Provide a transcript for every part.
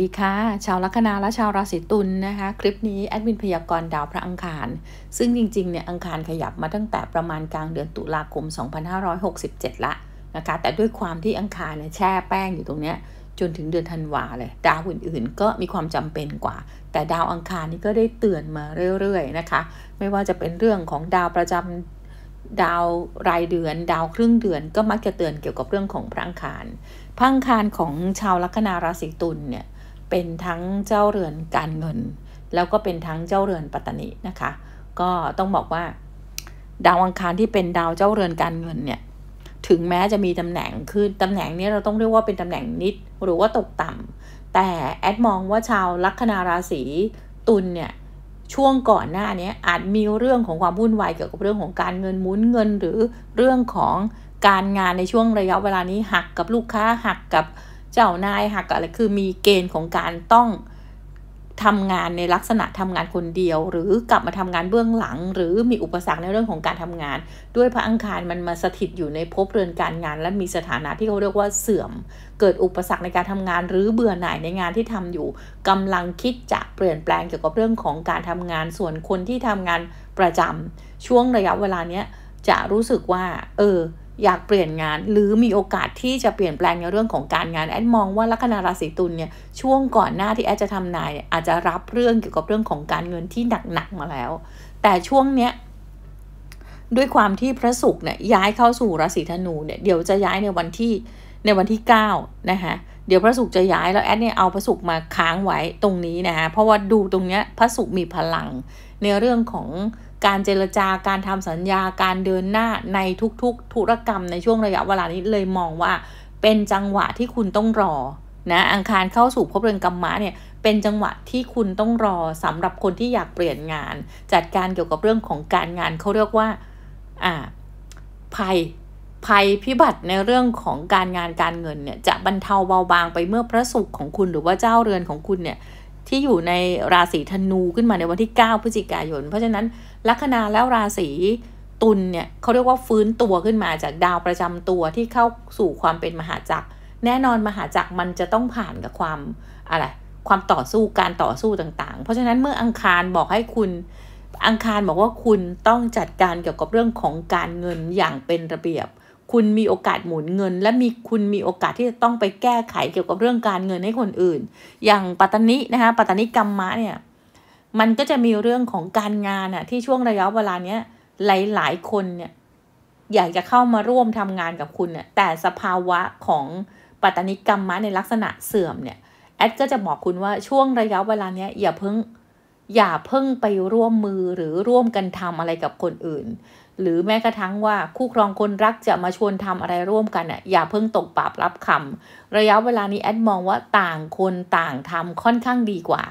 ดีค่ะชาวลัคนาและชาวราศีตุลนนะคะ คลิปนี้แอดมินพยากรณ์ดาวพระอังคาร ซึ่งจริงๆเนี่ยอังคารขยับมาตั้งแต่ประมาณกลางเดือนตุลาคม2567ละนะคะแต่ด้วยความที่อังคารเนี่ยแช่แป้งอยู่ตรงเนี้ยจนถึงเดือนธันวาเลยดาวอื่นๆ ก็มีความจำเป็นกว่า แต่ดาวอังคารนี่ก็ได้เตือนมาเรื่อยๆนะคะไม่ว่าจะเป็นเรื่องของดาวประจำดาวรายเดือน ดาวครึ่งเดือนก็มักจะเตือนเกี่ยวกับเรื่องของพระอังคารพระอังคารของชาวลัคนาราศีตุลเนี่ยเป็นทั้งเจ้าเรือนการเงิน แล้วก็เป็นทั้งเจ้าเรือนปัตตานีนะคะ ก็ต้องบอกว่า ดาวอังคารที่เป็นดาวเจ้าเรือนการเงินเนี่ยถึงแม้จะมีตำแหน่งคือตำแหน่งนี้เราต้องเรียกว่าเป็นตำแหน่งนิดหรือว่าตกต่ำแต่แอดมองว่าชาวลัคนาราศีตุลเนี่ยช่วงก่อนหน้านี้อาจมีเรื่องของความวุ่นวายเกี่ยวกับเรื่องของการเงินหมุนเงิน หรือเรื่องของการงานในช่วงระยะเวลานี้หักกับลูกค้าหักกับเจ้านายหักอะไรคือมีเกณฑ์ของการต้องทำงานในลักษณะทำงานคนเดียว หรือกลับมาทำงานเบื้องหลัง หรือมีอุปสรรคในเรื่องของการทำงาน ด้วยพระอังคารมันมาสถิตอยู่ในภพเรือนการงาน และมีสถานะที่เขาเรียกว่าเสื่อม เกิดอุปสรรคในการทำงาน หรือเบื่อหน่ายในงานที่ทำอยู่กำลังคิดจะเปลี่ยนแปลงเกี่ยวกับเรื่องของการทำงานส่วนคนที่ทำงานประจำช่วงระยะเวลาเนี้ยจะรู้สึกว่า เอออยากเปลี่ยนงาน หรือมีโอกาสที่จะเปลี่ยนแปลงในเรื่องของการงานแอดมองว่าลัคนาราศีตุลเนี่ยช่วงก่อนหน้าที่แอดจะทำนายอาจจะรับเรื่องเกี่ยวกับเรื่องของการเงินที่หนัก ๆ มาแล้ว แต่ช่วงเนี้ยด้วยความที่พระศุกร์เนี่ยย้ายเข้าสู่ราศีธนูเนี่ยเดี๋ยวจะย้าย ในวันที่ในวันที่9นะคะเดี๋ยวพระศุกร์จะย้ายแล้วแอดเนี่ยเอาพระศุกร์มาค้างไว้ตรงนี้นะคะเพราะว่าดูตรงเนี้ยพระศุกร์มีพลัง ในเรื่องของการเจรจาการทำสัญญาการเดินหน้าในทุก ๆ ธุรกรรมในช่วงระยะเวลานี้เลยมองว่า เป็นจังหวะที่คุณต้องรอนะอังคารเข้าสู่ภพเรือนกรรมะเนี่ยเป็นจังหวะที่คุณต้องรอ สำหรับคนที่อยากเปลี่ยนงาน จัดการเกี่ยวกับเรื่องของการงานเขาเรียกว่าอ่าภัยภัยพิบัติในเรื่องของการงานการเงินเนี่ยจะบรรเทาเบาบางไปเมื่อพระสุขของคุณหรือว่าเจ้าเรือนของคุณเนี่ยที่อยู่ในราศีธนูขึ้นมาในวันที่ 9 พฤศจิกายน เพราะฉะนั้นลัคนาแล้วราศีตุลเนี่ยเขาเรียกว่าฟื้นตัวขึ้นมาจากดาวประจำตัวที่เข้าสู่ความเป็นมหาจักร แน่นอนมหาจักรมันจะต้องผ่านกับความอะไร ความต่อสู้การต่อสู้ต่าง ๆ เพราะฉะนั้นเมื่ออังคารบอกให้คุณ อังคารบอกว่าคุณต้องจัดการเกี่ยวกับเรื่องของการเงินอย่างเป็นระเบียบคุณมีโอกาสหมุนเงินและมีคุณมีโอกาสที่จะต้องไปแก้ไขเกี่ยวกับเรื่องการเงินให้คนอื่น อย่างปัตตนินะคะปัตตนิกรรมมะเนี่ยมันก็จะมีเรื่องของการงานอะที่ช่วงระยะเวลาเนี้ยหลายหลายคนเนี่ยอยากจะเข้ามาร่วมทำงานกับคุณเนี่ยแต่สภาวะของปัตตนิกรรมะในลักษณะเสื่อมเนี่ยแอดก็จะบอกคุณว่าช่วงระยะเวลาเนี้ยอย่าเพิ่งอย่าเพิ่งไปร่วมมือหรือร่วมกันทำอะไรกับคนอื่นหรือแม้กระทั่งว่า คู่ครองคนรักจะมาชวนทำอะไรร่วมกันน่ะอย่าเพิ่งตกปาบรับคำระยะเวลานี้แอดมองว่าต่างคนต่างทำค่อนข้างดีกว่า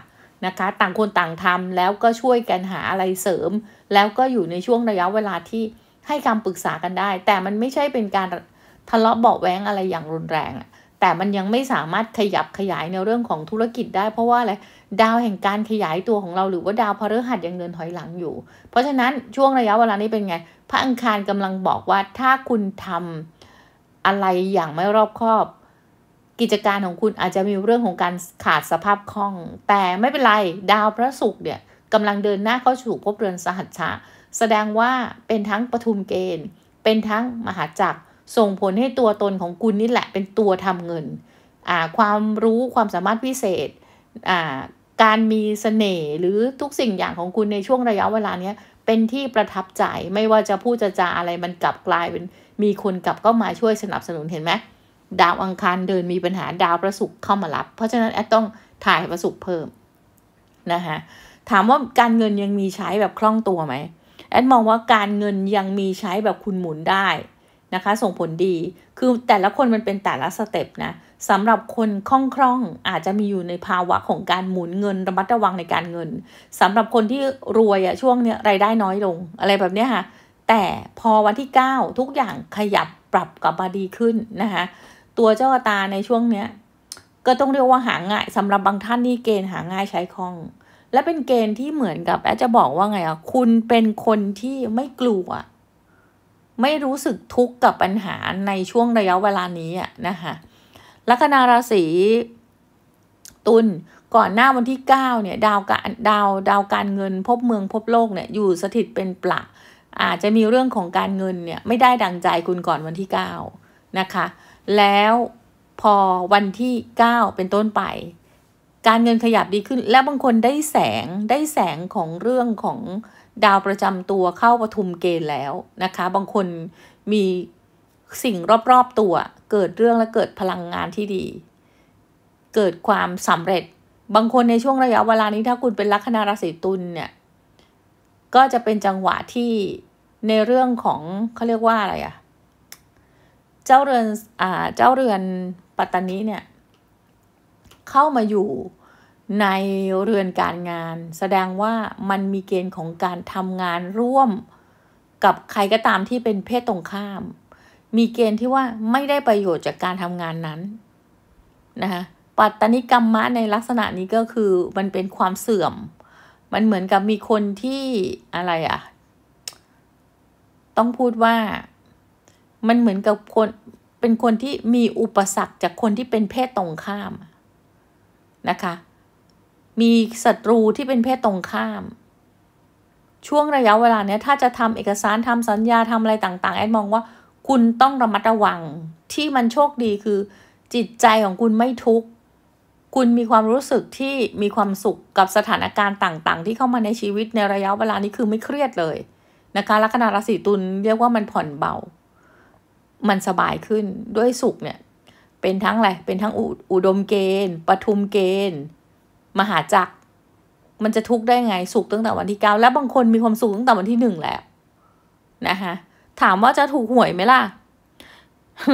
นะคะต่างคนต่างทำแล้วก็ช่วยกันหาอะไรเสริม แล้วก็อยู่ในช่วงระยะเวลาที่ให้คำปรึกษากันได้ แต่มันไม่ใช่เป็นการทะเลาะเบาแวงอะไรอย่างรุนแรงแต่มันยังไม่สามารถขยับขยายในเรื่องของธุรกิจได้เพราะว่าอะไรดาวแห่งการขยายตัวของเราหรือว่าดาวพฤหัสยังเดินถอยหลังอยู่ เพราะฉะนั้นช่วงระยะเวลานี้เป็นไง พระอังคารกำลังบอกว่าถ้าคุณทำอะไรอย่างไม่รอบคอบ กิจการของคุณอาจจะมีเรื่องของการขาดสภาพคล่อง แต่ไม่เป็นไรดาวพระศุกร์เนี่ยกำลังเดินหน้าเข้าสู่พบเรือนสหัชชะ แสดงว่าเป็นทั้งปฐุมเกณฑ์ เป็นทั้งมหาจักรส่งผลให้ตัวตนของคุณนี่แหละ เป็นตัวทำเงินความรู้ความสามารถพิเศษการมีสเสน่ห์หรือทุกสิ่งอย่างของคุณในช่วงระยะเวลาเนี้ยเป็นที่ประทับใจไม่ว่าจะพูดจะจาอะไรมันกลับกลายเป็นมีคนกลับก็มาช่วยสนับสนุนเห็นไหมดาวอังคารเดินมีปัญหาดาวประสุกเข้ามารับเพราะฉะนั้นแอดต้องถ่ายประสุกเพิ่มนะคะถามว่าการเงินยังมีใช้แบบคล่องตัวไหมแอดมองว่าการเงินยังมีใช้แบบคุณหมุนได้นะคะส่งผลดีคือแต่ละคนมันเป็นแต่ละสเต็ปนะสำหรับคน คล่องคล่องอาจจะมีอยู่ในภาวะของการหมุนเงิน ระมัดระวังในการเงิน สำหรับคนที่รวยอะช่วงเนี้ยรายได้น้อยลง อะไรแบบเนี้ยค่ะ แต่พอวันที่ 9 ทุกอย่างขยับปรับกลับมาดีขึ้นนะคะตัวเจ้าตาในช่วงเนี้ย ก็ต้องเรียกว่าหาง่าย สำหรับบางท่านนี่เกณฑ์หาง่ายใช้คล่อง และเป็นเกณฑ์ที่เหมือนกับแอจะบอกว่าไงอะคุณเป็นคนที่ไม่กลัวไม่รู้สึกทุกข์กับปัญหาในช่วงระยะเวลานี้อะนะคะลัคนาราศี ตุลก่อนหน้าวันที่9เนี่ยดาวการดาวดาวการเงินพบเมืองพบโลกเนี่ยอยู่สถิตเป็นปลาอาจจะมีเรื่องของการเงินเนี่ยไม่ได้ดังใจคุณก่อนวันที่9นะคะ แล้วพอวันที่ 9 เป็นต้นไป การเงินขยับดีขึ้น แล้วบางคนได้แสงได้แสงของเรื่องของดาวประจำตัวเข้าปทุมเกณฑ์แล้วนะคะ บางคนมีสิ่งรอบ ๆ ตัวเกิดเรื่องและเกิดพลังงานที่ดี เกิดความสำเร็จ บางคนในช่วงระยะเวลานี้ถ้าคุณเป็นลัคนาราศีตุลเนี่ย ก็จะเป็นจังหวะที่ในเรื่องของเขาเรียกว่าอะไรอะ เจ้าเรือน อ่า เจ้าเรือนปัตตานีเนี่ย เข้ามาอยู่ในเรือนการงาน แสดงว่ามันมีเกณฑ์ของการทำงานร่วมกับใครก็ตามที่เป็นเพศตรงข้ามมีเกณฑ์ที่ว่าไม่ได้ประโยชน์จากการทำงานนั้นนะคะปัตตนิกรรมะในลักษณะนี้ก็คือมันเป็นความเสื่อม มันเหมือนกับมีคนที่อะไรอะ ต้องพูดว่ามันเหมือนกับคน เป็นคนที่มีอุปสรรคจากคนที่เป็นเพศตรงข้ามนะคะ มีศัตรูที่เป็นเพศตรงข้าม ช่วงระยะเวลาเนี้ยถ้าจะทำเอกสารทำสัญญาทำอะไรต่าง ๆแอดมองว่าคุณต้องระมัดระวังที่มันโชคดีคือ จิตใจของคุณไม่ทุกข์คุณมีความรู้สึกที่มีความสุขกับสถานการณ์ต่างๆ ที่เข้ามาในชีวิตในระยะเวลานี้คือไม่เครียดเลยนะคะ ลัคนาราศี ตุลเรียกว่ามันผ่อนเบา มันสบายขึ้นด้วยสุขเนี่ย เป็นทั้งอะไรเป็นทั้งอุดมเกณฑ์ปทุมเกณฑ์ มหาจักร มันจะทุกข์ได้ไงสุขตั้งแต่วันที่เก้าแล้วบางคนมีความสุขตั้งแต่วันที่หนึ่งแล้วนะคะถามว่าจะถูกหวยไหมล่ะ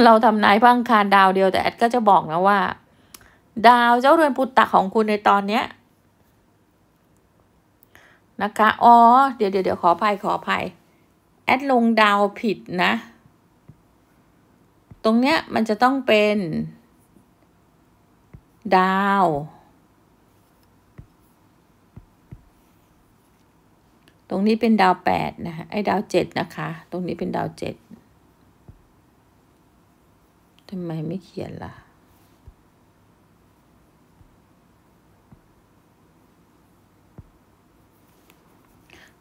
เราทำนายพังคารดาวเดียวแต่แอดก็จะบอกนะว่า ดาวเจ้าเรือนปุตตะของคุณในตอนเนี้ยนะคะ อ๋อ เดี๋ยวเดี๋ยวเดี๋ยวขออภัยขออภัย แอดลงดาวผิดนะ ตรงเนี้ยมันจะต้องเป็น ดาวตรงนี้เป็นดาวแปดนะคะไอ้ดาวเจ็ดนะคะ ตรงนี้เป็นดาวเจ็ดทำไมไม่เขียนล่ะ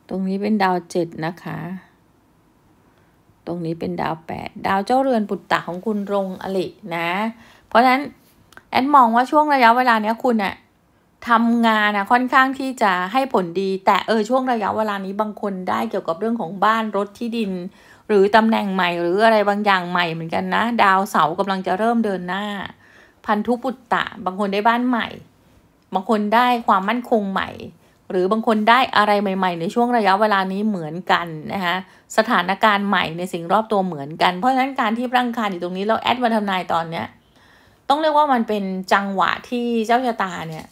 ตรงนี้เป็นดาวเจ็ดนะคะ ตรงนี้เป็นดาวแปดดาวเจ้าเรือนปุตตะของคุณรงอลินะ เพราะฉะนั้นแอนมองว่าช่วงระยะเวลาเนี้ยคุณอะทำงานนะค่อนข้างที่จะให้ผลดี แต่เออช่วงระยะเวลานี้บางคนได้เกี่ยวกับเรื่องของบ้านรถที่ดิน หรือตำแหน่งใหม่หรืออะไรบางอย่างใหม่เหมือนกันนะ ดาวเสากำลังจะเริ่มเดินหน้า พันธุปุตตะบางคนได้บ้านใหม่ บางคนได้ความมั่นคงใหม่ หรือบางคนได้อะไรใหม่ ๆในช่วงระยะเวลานี้เหมือนกันนะคะสถานการณ์ใหม่ในสิ่งรอบตัวเหมือนกัน เพราะฉะนั้นการที่ร่างกาอยู่ตรงนี้เราแอดมาทำนายตอนเนี้ยต้องเรียกว่ามันเป็นจังหวะที่เจ้าชะตาเนี่ย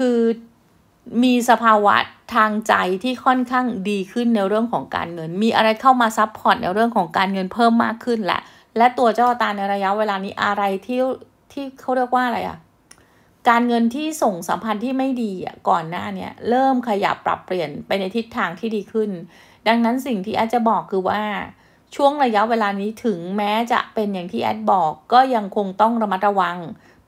คือมีสภาวะทางใจที่ค่อนข้างดีขึ้นในเรื่องของการเงิน มีอะไรเข้ามาซับพอร์ตในเรื่องของการเงินเพิ่มมากขึ้นแหละและตัวเจ้าตาในระยะเวลานี้อะไรที่ที่เขาเรียกว่าอะไรอะการเงินที่ส่งสัมพันธ์ที่ไม่ดีอ่ะก่อนหน้าเนี่ยเริ่มขยับปรับเปลี่ยนไปในทิศทางที่ดีขึ้น ดังนั้นสิ่งที่แอดจะบอกคือว่าช่วงระยะเวลานี้ถึงแม้จะเป็นอย่างที่แอดบอก ก็ยังคงต้องระมัดระวัง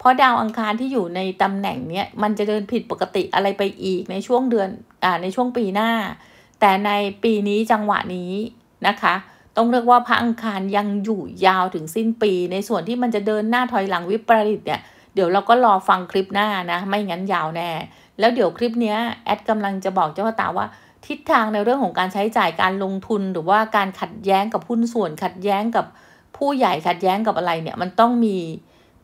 เพราะดาวอังคารที่อยู่ในตำแหน่งเนี้ยมันจะเดินผิดปกติอะไรไปอีก ในช่วงเดือนอ่าในช่วงปีหน้า แต่ในปีนี้จังหวะนี้นะคะ ต้องเรียกว่าพระอังคารยังอยู่ยาวถึงสิ้นปี ในส่วนที่มันจะเดินหน้าถอยหลังวิปริตเนี่ยเดี๋ยวเราก็รอฟังคลิปหน้านะไม่งั้นยาวแน่แล้วเดี๋ยวคลิปนี้แอดกำลังจะบอกเจ้าตาว่า ทิศทางในเรื่องของการใช้จ่ายการลงทุนหรือว่าการขัดแย้งกับหุ้นส่วน ขัดแย้งกับผู้ใหญ่ขัดแย้งกับอะไรเนี่ยมันต้องมี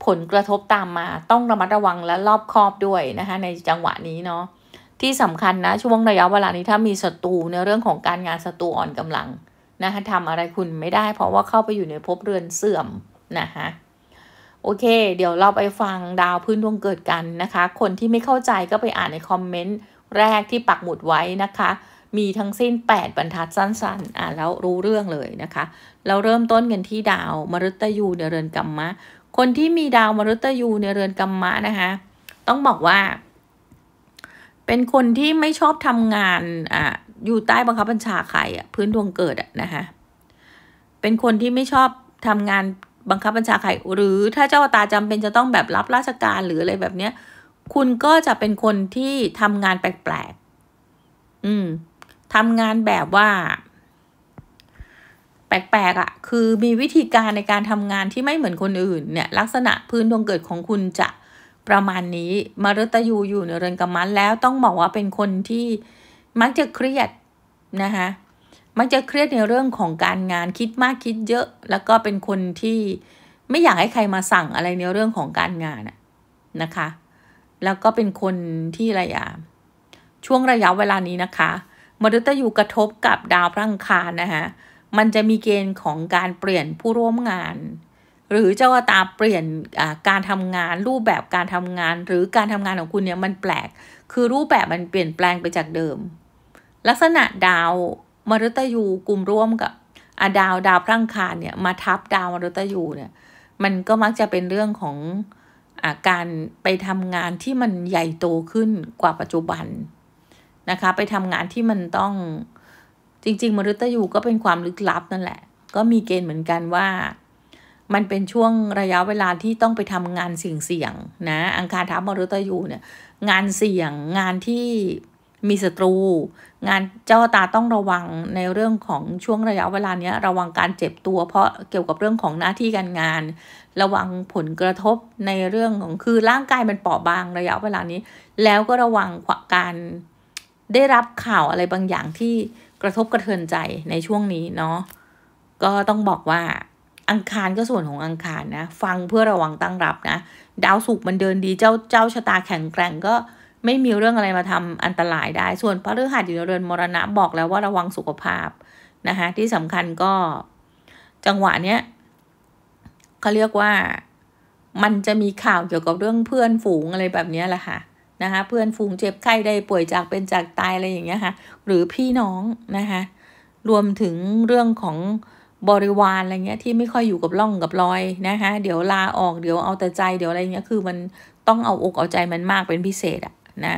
ผลกระทบตามมาต้องระมัดระวังและรอบคอบด้วยนะคะในจังหวะนี้เนาะที่สำคัญนะช่วงระยะเวลานี้ถ้ามีศัตรูในเรื่องของการงานศัตรูอ่อนกำลังนะคะทำอะไรคุณไม่ได้เพราะว่าเข้าไปอยู่ในภพเรือนเสื่อมนะคะโอเค เดี๋ยวเราไปฟังดาวพื้นดวงเกิดกันนะคะ คนที่ไม่เข้าใจก็ไปอ่านในคอมเมนต์แรกที่ปักหมุดไว้นะคะ มีทั้งสิ้น 8 บรรทัดสั้นๆอ่านแล้วรู้เรื่องเลยนะคะเราเริ่มต้นกันที่ดาว มฤตยูในเรือนกรรมะคนที่มีดาวมฤตยูในเรือนกรรมะนะคะต้องบอกว่า เป็นคนที่ไม่ชอบทำงาน อ่ะอยู่ใต้บังคับบัญชาใครอ่ะพื้นดวงเกิดอ่ะ นะคะเป็นคนที่ไม่ชอบทำงานบังคับบัญชาใครหรือ ถ้าเจ้าตาจำเป็นจะต้องแบบรับราชการหรืออะไรแบบเนี้ยคุณก็จะเป็นคนที่ทำงานแปลกๆอืมทำงานแบบว่าแปลกๆอะ่ะคือมีวิธีการในการทำงานที่ไม่เหมือนคนอื่นเนี่ย ลักษณะพื้นดวงเกิดของคุณจะประมาณนี้มารตยูอยู่ในเรือนกำมันแล้วต้องบอกว่าเป็นคนที่มักจะเครียดนะคะมักจะเครียดในเรื่องของการงานคิดมากคิดเยอะ แล้วก็เป็นคนที่ไม่อยากให้ใครมาสั่งอะไรในเรื่องของการงานนะคะ แล้วก็เป็นคนที่ระยะช่วงระยะเวลานี้นะคะมรตยูกระทบกับดาวพระอังคารนะคะมันจะมีเกณฑ์ของการเปลี่ยนผู้ร่วมงาน หรือเจ้าตาเปลี่ยนการทำงาน รูปแบบการทำงานหรือการทำงานของคุณเนี่ยมันแปลกคือรูปแบบมันเปลี่ยนแปลงไปจากเดิม ลักษณะดาวมฤตยู กลุ่มร่วมกับอาดาวดาวพรังคารเนี่ย มาทับดาวมฤตยูเนี่ยมันก็มักจะเป็นเรื่องของอาการไปทำงานที่มันใหญ่โตขึ้นกว่าปัจจุบันนะคะ ไปทำงานที่มันต้องจริงๆมฤตยู ก็เป็นความลึกลับนั่นแหละ ก็มีเกณฑ์เหมือนกันว่า มันเป็นช่วงระยะเวลาที่ต้องไปทำงานเสี่ยงๆนะ อังคารทับมฤตยูเนี่ยงานเสี่ยงงานที่มีศัตรู งานเจ้าตาต้องระวังในเรื่องของช่วงระยะเวลาเนี้ยระวังการเจ็บตัวเพราะเกี่ยวกับเรื่องของหน้าที่การงาน ระวังผลกระทบในเรื่องของคือร่างกายมันเปราะบางระยะเวลานี้ แล้วก็ระวังการได้รับข่าวอะไรบางอย่างที่กระทบกระเทือนใจในช่วงนี้เนาะก็ต้องบอกว่าอังคารก็ส่วนของอังคารนะ ฟังเพื่อระวังตั้งรับนะดาวศุกร์มันเดินดีเจ้าเจ้าชะตาแข็งแกร่งก็ไม่มีเรื่องอะไรมาทำอันตรายได้ ส่วนพระฤหัสอยู่ในเรือนมรณะบอกแล้วว่าระวังสุขภาพนะคะที่สำคัญก็จังหวะเนี้ยเขาเรียกว่ามันจะมีข่าวเกี่ยวกับเรื่องเพื่อนฝูงอะไรแบบนี้แหละค่ะนะคะเพื่อนฝูงเจ็บไข้ได้ป่วยจากเป็นจากตายอะไรอย่างเงี้ยค่ะหรือพี่น้องนะคะรวมถึงเรื่องของบริวารอะไรเงี้ยที่ไม่ค่อยอยู่กับร่องกับรอยนะคะเดี๋ยวลาออกเดี๋ยวเอาแต่ใจเดี๋ยวอะไรเงี้ยคือมันต้องเอาอกเอาใจมันมากเป็นพิเศษอะนะ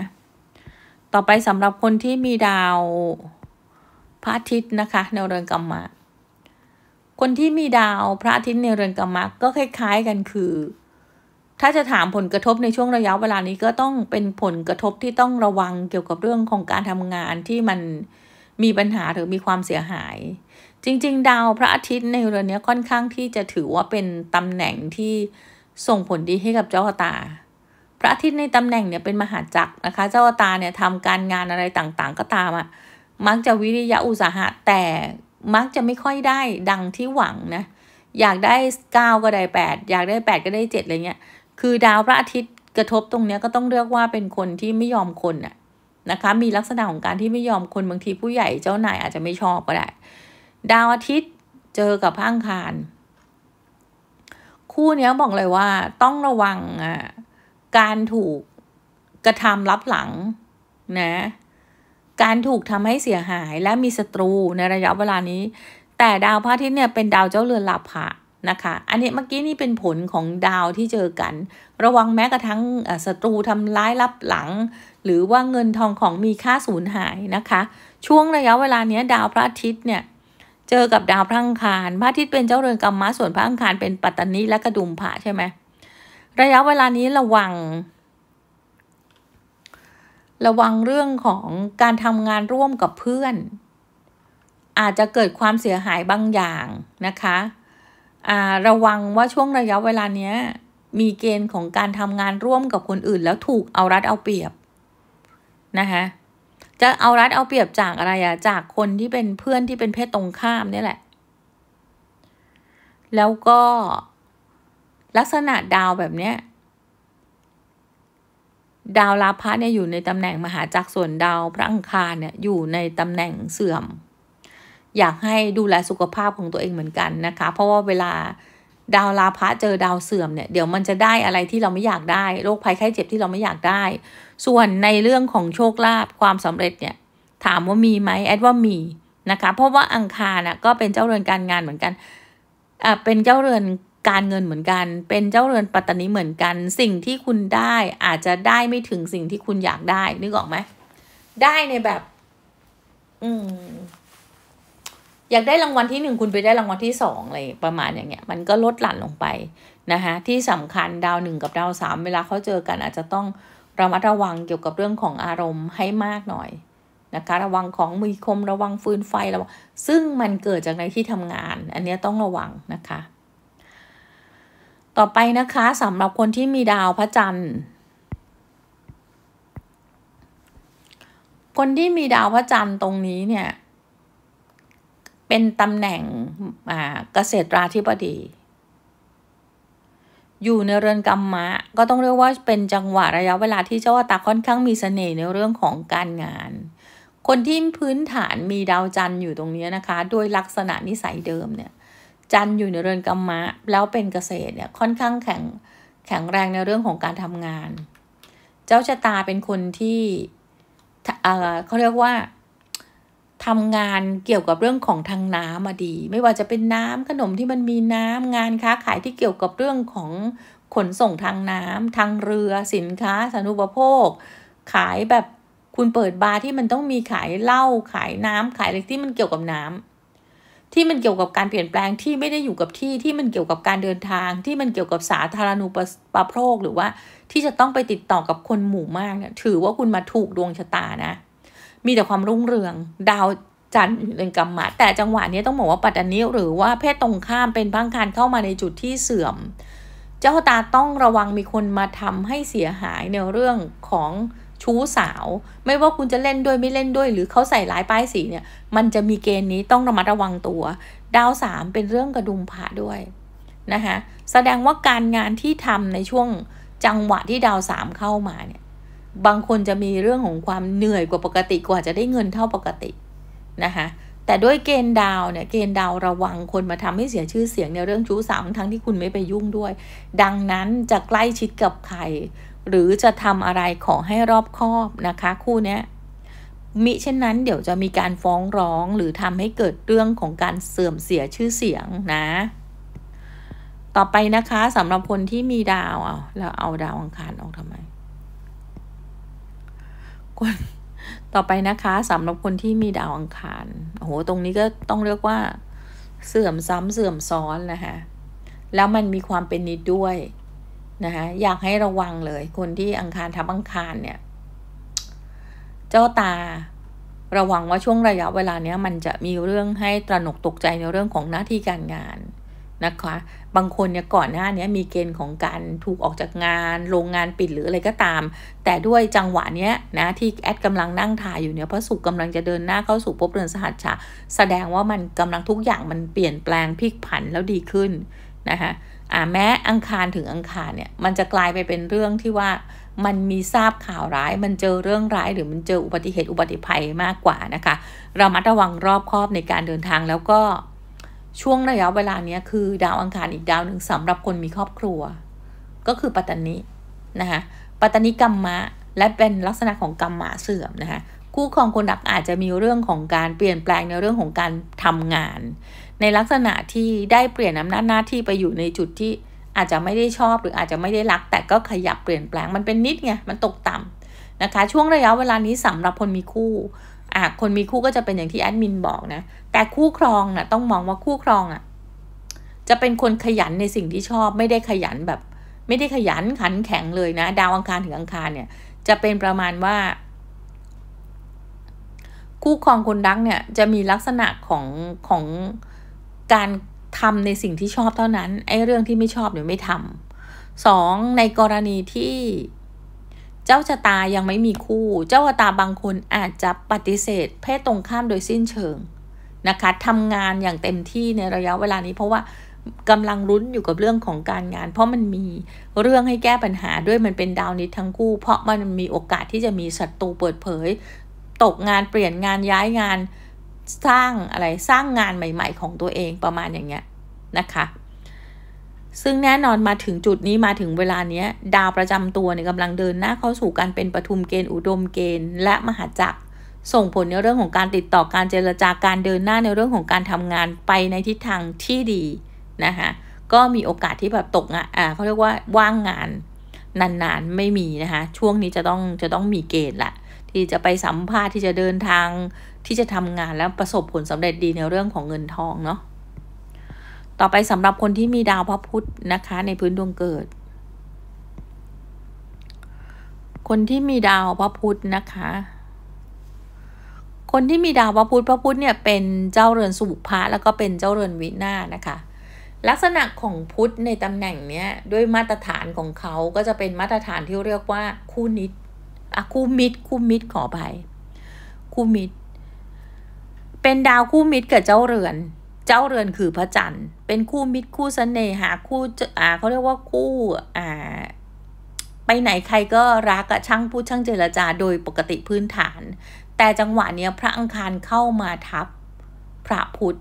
ต่อไปสำหรับคนที่มีดาวพระอาทิตย์นะคะในเรือนกรรมะคนที่มีดาวพระอาทิตย์ในเรือนกรรมะก็คล้าย ๆ กันคือถ้าจะถามผลกระทบในช่วงระยะเวลานี้ก็ต้องเป็นผลกระทบที่ต้องระวังเกี่ยวกับเรื่องของการทำงานที่มันมีปัญหาหรือมีความเสียหาย จริง ๆ ดาวพระอาทิตย์ในเรือนนี้ค่อนข้างที่จะถือว่าเป็นตำแหน่งที่ส่งผลดีให้กับเจ้าตา พระอาทิตย์ในตำแหน่งเนี่ยเป็นมหาจักรนะคะ เจ้าตาเนี่ยทำการงานอะไรต่างๆ ก็ตามอะ่ะ มักจะวิริยะอุตสาหะแต่มักจะไม่ค่อยได้ดังที่หวังนะ อยากได้9ก็ได้8อยากได้ 8 ก็ได้7อะไรเงี้ยคือดาวพระอาทิตย์กระทบตรงนี้ก็ต้อง เรียกว่าเป็นคนที่ไม่ยอมคนน่ะนะคะมีลักษณะของการที่ไม่ยอมคนบางทีผู้ใหญ่เจ้านายอาจจะไม่ชอบก็ได้ ดาวอาทิตย์เจอกับพังคารคู่นี้บอกเลยว่าต้องระวังอ่ะการถูกกระทำรับหลังนะการถูกทำให้เสียหายและมีศัตรูในระยะเวลานี้ แต่ดาวพระอาทิตย์เนี่ยเป็นดาวเจ้าเรือนลาภะนะคะ อันนี้เมื่อกี้นี่เป็นผลของดาวที่เจอกัน ระวังแม้กระทั่งศัตรูทำร้ายรับหลัง หรือว่าเงินทองของมีค่าสูญหายนะคะ ช่วงระยะเวลาเนี้ยดาวพระอาทิตย์เนี่ย เจอกับดาวพระอังคาร พระอาทิตย์เป็นเจ้าเรือนกรรมะส่วนพระอังคารเป็นปัตตานีและกระดุมพระใช่ไหม ระยะเวลานี้ระวัง ระวังเรื่องของการทำงานร่วมกับเพื่อน อาจจะเกิดความเสียหายบางอย่างนะคะระวังว่าช่วงระยะเวลาเนี้ยมีเกณฑ์ของการทำงานร่วมกับคนอื่น แล้วถูกเอารัดเอาเปรียบนะคะจะเอารัดเอาเปรียบจากอะไรอะจากคนที่เป็นเพื่อนที่เป็นเพศตรงข้ามนี่แหละ แล้วก็ลักษณะดาวแบบเนี้ย ดาวลาพะเนี่ยอยู่ในตำแหน่งมหาจักรส่วนดาวพระอังคารเนี่ยอยู่ในตำแหน่งเสื่อมอยากให้ดูแลสุขภาพของตัวเองเหมือนกันนะคะ เพราะว่าเวลาดาวลาพะเจอดาวเสื่อมเนี่ยเดี๋ยวมันจะได้อะไรที่เราไม่อยากได้ โรคภัยไข้เจ็บที่เราไม่อยากได้ ส่วนในเรื่องของโชคลาภความสำเร็จเนี่ย ถามว่ามีไหมแอดว่ามีนะคะ เพราะว่าอังคารนะก็เป็นเจ้าเรือนการงานเหมือนกันอ่าเป็นเจ้าเรือนการเงินเหมือนกัน เป็นเจ้าเรือนปัตตานีเหมือนกัน สิ่งที่คุณได้อาจจะได้ไม่ถึงสิ่งที่คุณอยากได้นึกออกไหมได้ในแบบ อืมอยากได้รางวัลที่หนึ่งคุณไปได้รางวัลที่สองอะไรประมาณอย่างเงี้ยมันก็ลดหลั่นลงไปนะคะที่สำคัญดาวหนึ่งกับดาวสามเวลาเขาเจอกันอาจจะต้องระมัดระวังเกี่ยวกับเรื่องของอารมณ์ให้มากหน่อยนะคะ ระวังของมีคมระวังฟืนไฟระวังซึ่งมันเกิดจากในที่ทำงาน อันนี้ต้องระวังนะคะ ต่อไปนะคะสำหรับคนที่มีดาวพระจันทร์ คนที่มีดาวพระจันทร์ตรงนี้เนี่ยเป็นตำแหน่งเกษตราธิบดี อยู่ในเรือนกรรมะ ก็ต้องเรียกว่าเป็นจังหวะระยะเวลาที่เจ้าตาค่อนข้างมีเสน่ห์ในเรื่องของการงาน คนที่พื้นฐานมีดาวจันทร์อยู่ตรงนี้นะคะด้วยลักษณะนิสัยเดิมเนี่ยจันทร์อยู่ในเรือนกรรมะ แล้วเป็นเกษตรเนี่ยค่อนข้างแข็งแข็งแรงในเรื่องของการทำงาน เจ้าชะตาเป็นคนที่เขาเรียกว่าทำงานเกี่ยวกับเรื่องของทางน้ำมาดี ไม่ว่าจะเป็นน้ำขนมที่มันมีน้ำงานค้าขายที่เกี่ยวกับเรื่องของขนส่งทางน้ำทางเรือ สินค้าสานุปโภค ขายแบบคุณเปิดบาร์ที่มันต้องมีขายเหล้าขายน้ำขายอะไรที่มันเกี่ยวกับน้ำที่มันเกี่ยวกับการเปลี่ยนแปลงที่ไม่ได้อยู่กับที่ที่มันเกี่ยวกับการเดินทางที่มันเกี่ยวกับสาธารณูปโภค หรือว่าที่จะต้องไปติดต่อกับคนหมู่มากเนี่ยถือว่าคุณมาถูกดวงชะตานะมีแต่ความรุ่งเรืองดาวจันทร์เรือนกรรมะแต่จังหวะนี้ต้องบอกว่าปัตตานีหรือว่าเพศตรงข้ามเป็นพังคานเข้ามาในจุดที่เสื่อม เจ้าตาต้องระวังมีคนมาทำให้เสียหายในเรื่องของชู้สาว ไม่ว่าคุณจะเล่นด้วยไม่เล่นด้วย หรือเขาใส่ร้ายป้ายสีเนี่ยมันจะมีเกณฑ์นี้ต้องระมัดระวังตัว ดาวสามเป็นเรื่องกระดุมผาด้วยนะคะแสดงว่าการงานที่ทำในช่วงจังหวะที่ดาวสามเข้ามาเนี่ยบางคนจะมีเรื่องของความเหนื่อยกว่าปกติกว่าจะได้เงินเท่าปกติ นะคะแต่ด้วยเกณฑ์ดาวเนี่ยเกณฑ์ดาวระวังคนมาทำให้เสียชื่อเสียง ในเรื่องชู้สาวทั้งที่คุณไม่ไปยุ่งด้วย ดังนั้นจะใกล้ชิดกับใครหรือจะทำอะไรขอให้รอบคอบนะคะคู่นี้มิเช่นนั้นเดี๋ยวจะมีการฟ้องร้องหรือทำให้เกิดเรื่องของการเสื่อมเสียชื่อเสียงนะต่อไปนะคะสำหรับคนที่มีดาวเอาแล้วเอาดาวอังคารออกทำไมคนต่อไปนะคะสำหรับคนที่มีดาวอังคาร โอ้โห ตรงนี้ก็ต้องเรียกว่าเสื่อมซ้ำเสื่อมซ้อนนะคะ แล้วมันมีความเป็นนิดด้วยนะคะอยากให้ระวังเลยคนที่อังคารทับอังคาร เนี่ย เจ้าตาระวังว่าช่วงระยะเวลาเนี้ยมันจะมีเรื่องให้ตระหนกตกใจในเรื่องของหน้าที่การงานนะคะ บางคนเนี่ยก่อนหน้านี้มีเกณฑ์ของการถูกออกจากงาน โรงงานปิดหรืออะไรก็ตาม แต่ด้วยจังหวะเนี้ยนะที่แอดกำลังนั่งถ่ายอยู่เนี่ยพระสุกำกำลังจะเดินหน้าเข้าสู่ภพเรือนสหัสชาแสดงว่ามันกำลังทุกอย่างมันเปลี่ยนแปลงพลิกผันแล้วดีขึ้น นะคะอ่าแม้อังคารถึงอังคารเนี่ย มันจะกลายไปเป็นเรื่องที่ว่ามันมีทราบข่าวร้าย มันเจอเรื่องร้ายหรือมันเจออุบัติเหตุอุบัติภัยมากกว่านะคะเรามัดระวังรอบคอบในการเดินทางแล้วก็ช่วงระยะเวลาเนี้ยคือดาวอังคารอีกดาวหนึ่งสำหรับคนมีครอบครัว ก็คือปัตตานีนะคะปัตตานีกรรมะ และเป็นลักษณะของกรรมะเสื่อมนะคะคู่ครองคนรักอาจจะมีเรื่องของการเปลี่ยนแปลงในเรื่องของการทำงาน ในลักษณะที่ได้เปลี่ยนอำนาจหน้าที่ไปอยู่ในจุดที่อาจจะไม่ได้ชอบ หรืออาจจะไม่ได้รัก แต่ก็ขยับเปลี่ยนแปลงมันเป็นนิดไงมันตกต่ำนะคะช่วงระยะเวลานี้สำหรับคนมีคู่อ่ะคนมีคู่ก็จะเป็นอย่างที่แอดมินบอกนะแต่คู่ครองนะ่ะต้องมองว่าคู่ครองอะ่ะจะเป็นคนขยันในสิ่งที่ชอบ ไม่ได้ขยันแบบไม่ได้ขยันขันแข็งเลยนะ ดาวอังคารถึงอังคารเนี่ย จะเป็นประมาณว่า คู่ครองคนรักเนี่ยจะมีลักษณะของของการทำในสิ่งที่ชอบเท่านั้นไอ้เรื่องที่ไม่ชอบเนี่ยไม่ทำสองในกรณีที่จ้าชะตายังไม่มีคู่ เจ้าชะตาบางคนอาจจะปฏิเสธ เพศตรงข้ามโดยสิ้นเชิงนะคะทำงานอย่างเต็มที่ในระยะเวลานี้ เพราะว่ากำลังรุ้นอยู่กับเรื่องของการงาน เพราะมันมีเรื่องให้แก้ปัญหาด้วยมันเป็นดาวนิดทั้งคู่ เพราะมันมีโอกาสที่จะมีศัตรูเปิดเผย ตกงานเปลี่ยนงานย้ายงานสร้างอะไรสร้างงานใหม่ๆ ของตัวเองประมาณอย่างเงี้ยนะคะซึ่งแน่นอนมาถึงจุดนี้มาถึงเวลานี้ดาวประจำตัวเนี่ยกำลังเดินหน้าเข้าสู่การเป็นปฐุมเกณฑ์อุดมเกณฑ์และมหาจักรส่งผลในเรื่องของการติดต่อการเจรจาการเดินหน้าในเรื่องของการทำงานไปในทิศทางที่ดีนะคะก็มีโอกาสที่แบบ ตกงานอ่าเขาเรียกว่าว่างงานนานๆ ไม่มีนะคะช่วงนี้จะต้องจะต้องมีเกณฑ์ละ ที่จะไปสัมภาษณ์ที่จะเดินทางที่จะทำงานแล้วประสบผลสำเร็จดีในเรื่องของเงินทองเนาะต่อไปสำหรับคนที่มีดาวพระพุธนะคะในพื้นดวงเกิด คนที่มีดาวพระพุธนะคะ คนที่มีดาวพระพุธพระพุธเนี่ยเป็นเจ้าเรือนสุภะแล้วก็เป็นเจ้าเรือนวินานะคะ ลักษณะของพุธในตำแหน่งเนี้ยด้วยมาตรฐานของเขาก็จะเป็นมาตรฐานที่เรียกว่าคู่นิดอะคู่มิดคู่มิดขอไปคู่มิดเป็นดาวคู่มิดกับเจ้าเรือนเจ้าเรือนคือพระจันทร์เป็นคู่มิตรคู่สเสน่หาคู่อ่าเขาเรียกว่าคู่อ่าไปไหนใครก็รักช่างพูดช่างเจรจาโดยปกติพื้นฐาน แต่จังหวะเนี้ยพระอังคารเข้ามาทับพระพุธ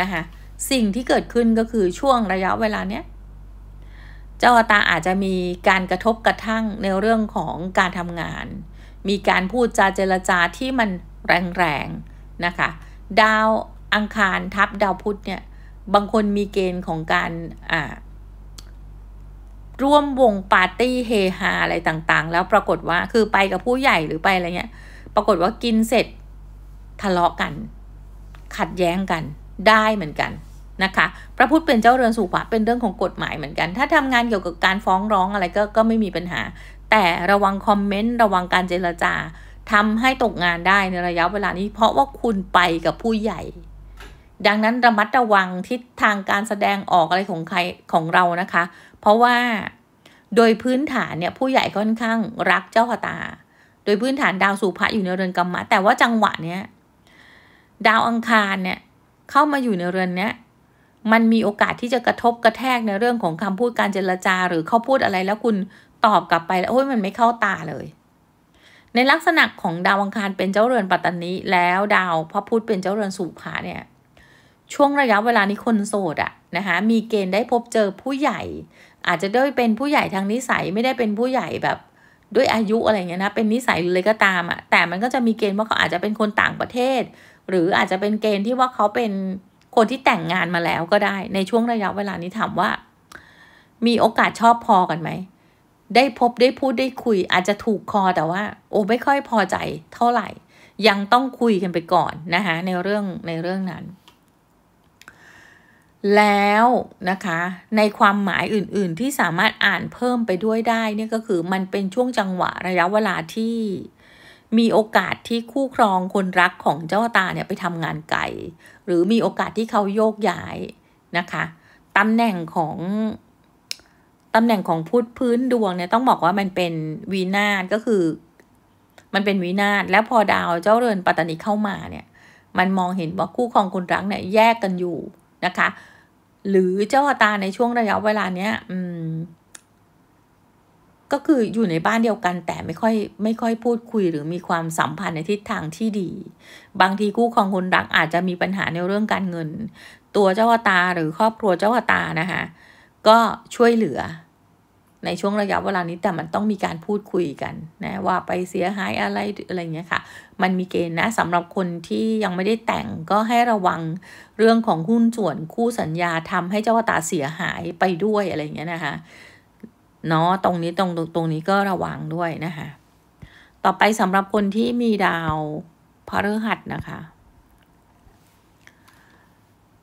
นะคะสิ่งที่เกิดขึ้นก็คือช่วงระยะเวลาเนี้ย เจ้าตาอาจจะมีการกระทบกระทั่งในเรื่องของการทำงาน มีการพูดจาเจรจาที่มันแรงๆนะคะดาวอังคารทับดาวพุธเนี่ย บางคนมีเกณฑ์ของการอ่าร่วมวงปาร์ตี้เฮฮาอะไรต่าง ๆ แล้วปรากฏว่า คือไปกับผู้ใหญ่หรือไปอะไรเงี้ย ปรากฏว่ากินเสร็จทะเลาะกัน ขัดแย้งกันได้เหมือนกันนะคะ พระพุทธเป็นเจ้าเรือนสุขพเป็นเรื่องของกฎหมายเหมือนกัน ถ้าทำงานเกี่ยวกับการฟ้องร้องอะไร ก็ก็ไม่มีปัญหา แต่ระวังคอมเมนต์ระวังการเจรจา ทำให้ตกงานได้ในระยะเวลานี้ เพราะว่าคุณไปกับผู้ใหญ่ดังนั้นระมัดระวังทิศทางการแสดงออกอะไรของใครของเรานะคะ เพราะว่าโดยพื้นฐานเนี่ยผู้ใหญ่ค่อนข้างรักเจ้าพตา โดยพื้นฐานดาวสุภะอยู่ในเรือนกรรมะ แต่ว่าจังหวะเนี้ยดาวอังคารเนี่ยเข้ามาอยู่ในเรือนเนี้ย มันมีโอกาสที่จะกระทบกระแทกในเรื่องของคำพูดการเจรจาหรือเขาพูดอะไรแล้วคุณตอบกลับไป แล้วโอ้ยมันไม่เข้าตาเลย ในลักษณะของดาวอังคารเป็นเจ้าเรือนปัตตานีแล้วดาวพระพุธเป็นเจ้าเรือนสุภะเนี่ยช่วงระยะเวลานี้คนโสดอะนะคะมีเกณฑ์ได้พบเจอผู้ใหญ่ อาจจะด้วยเป็นผู้ใหญ่ทางนิสัยไม่ได้เป็นผู้ใหญ่แบบ ด้วยอายุอะไรเงี้ยนะเป็นนิสัยเลยก็ตามอะแต่มันก็จะมีเกณฑ์ว่าเขาอาจจะเป็นคนต่างประเทศ หรืออาจจะเป็นเกณฑ์ที่ว่าเขาเป็นคนที่แต่งงานมาแล้วก็ได้ ในช่วงระยะเวลานี้ถามว่า มีโอกาสชอบพอกันไหมได้พบได้พูดได้คุย อาจจะถูกคอแต่ว่า โอ้ไม่ค่อยพอใจเท่าไหร่ ยังต้องคุยกันไปก่อนนะคะในเรื่องในเรื่องนั้นแล้วนะคะในความหมายอื่นๆ ที่สามารถอ่านเพิ่มไปด้วยได้เนี่ยก็คือมันเป็นช่วงจังหวะระยะเวลาที่มีโอกาสที่คู่ครองคนรักของเจ้าตาเนี่ยไปทำงานไกลหรือมีโอกาสที่เขาโยกย้ายนะคะตำแหน่งของตำแหน่งของพุทธพื้นดวงเนี่ยต้องบอกว่ามันเป็นวีนาศก็คือมันเป็นวีนาศแล้วพอดาวเจ้าเรือนปัตตานีเข้ามาเนี่ยมันมองเห็นว่าคู่ครองคนรักเนี่ยแยกกันอยู่นะคะหรือเจ้าตาในช่วงระยะเวลาเนี้ยอืมก็คืออยู่ในบ้านเดียวกันแต่ไม่ค่อยไม่ค่อยพูดคุย หรือมีความสัมพันธ์ในทิศทางที่ดี บางทีคู่ของคนรักอาจจะมีปัญหาในเรื่องการเงิน ตัวเจ้าตาหรือครอบครัวเจ้าตานะคะก็ช่วยเหลือในช่วงระยะเวลานี้แต่มันต้องมีการพูดคุยกันนะว่าไปเสียหายอะไรอะไรเงี้ยค่ะมันมีเกณฑ์นะสำหรับคนที่ยังไม่ได้แต่งก็ให้ระวังเรื่องของหุ้นส่วน คู่สัญญาทำให้เจ้าตาเสียหายไปด้วยอะไรเงี้ยนะคะเนาะตรงนี้ตรงตรงนี้ก็ระวังด้วยนะคะ ต่อไปสำหรับคนที่มีดาวพฤหัสนะคะ